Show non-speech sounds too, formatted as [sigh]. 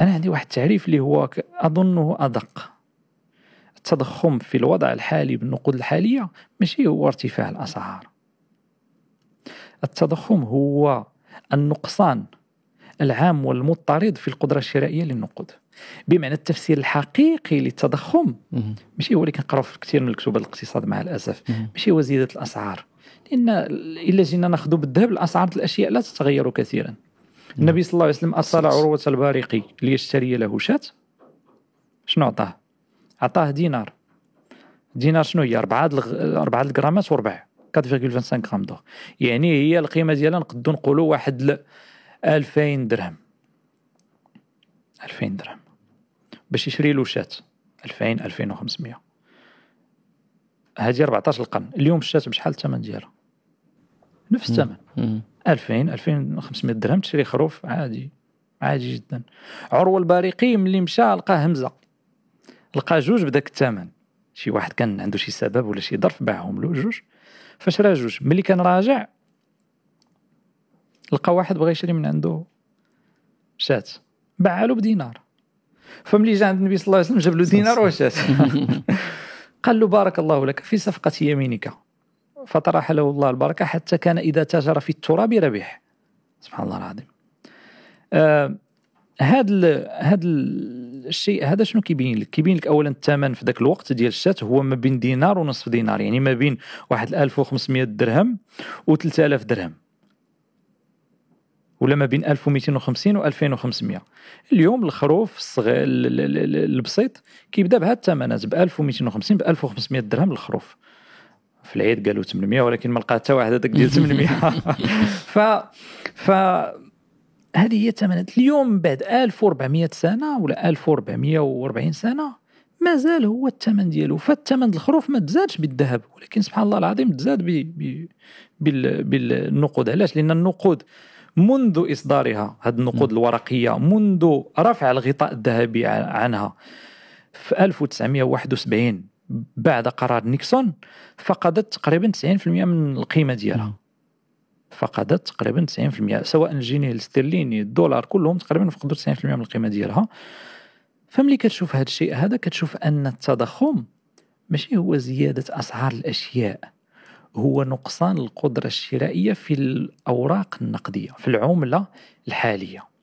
انا عندي واحد التعريف اللي هو اظنه ادق التضخم في الوضع الحالي بالنقود الحاليه ماشي هو ارتفاع الاسعار التضخم هو النقصان العام والمضطرد في القدره الشرائيه للنقود بمعنى التفسير الحقيقي للتضخم ماشي هو اللي كنقراو في كثير من الكتب الاقتصاد مع الاسف ماشي هو زياده الاسعار لان الا جينا ناخذ بالذهب الاسعار الاشياء لا تتغير كثيرا النبي صلى الله عليه وسلم أصل عروة البارقي ليشتري له شاة شنو عطاه عطاه دينار دينار شنو هي 4 4 الغرامات وربع 4.25 غرام دور يعني هي القيمه ديالها نقدو نقولوا واحد 2000 درهم 2000 درهم باش يشري له شات 2000 2500 هذه 14 القرن اليوم الشات بشحال الثمن ديالها نفس الثمن 2000 2500 درهم تشري خروف عادي عادي جدا عروه الباريقي ملي مشى لقى همزه لقى جوج بداك الثمن شي واحد كان عنده شي سبب ولا شي ظرف باعهم له جوج فشرا جوج ملي كان راجع لقى واحد بغى يشري من عنده شات باعالو بدينار فملي جا عند النبي صلى الله عليه وسلم جاب له دينار وشات [laughs] قال له بارك الله لك في صفقة يمينك فطرح له الله البركة حتى كان إذا تاجر في التراب ربح سبحان الله العظيم آه هذا هذا الشيء هذا شنو كيبين لك كيبين لك اولا الثمن في ذاك الوقت ديال الشات هو ما بين دينار ونصف دينار يعني ما بين واحد 1500 درهم و 3000 درهم ولا ما بين 1250 و 2500 اليوم الخروف الصغير البسيط كيبدا بهذا الثمنات ب 1250 ب 1500 درهم الخروف في العيد قالوا 800 ولكن ما لقى حتى واحد هذاك ديال 800 ف ف هذه هي الثمنات اليوم بعد 1400 سنه ولا 1440 سنه مازال هو الثمن ديالو فالثمن الخروف ما تزادش بالذهب ولكن سبحان الله العظيم تزاد ب... بال بالنقود علاش لان النقود منذ اصدارها هذه النقود نعم. الورقيه منذ رفع الغطاء الذهبي عنها في 1971 بعد قرار نيكسون فقدت تقريبا 90% من القيمه ديالها فقدت تقريبا 90% سواء الجنيه الاسترليني الدولار كلهم تقريبا فقدوا 90% من القيمه ديالها فملي كتشوف هذا الشيء هذا كتشوف ان التضخم ماشي هو زياده اسعار الاشياء هو نقصان القدره الشرائيه في الاوراق النقديه في العمله الحاليه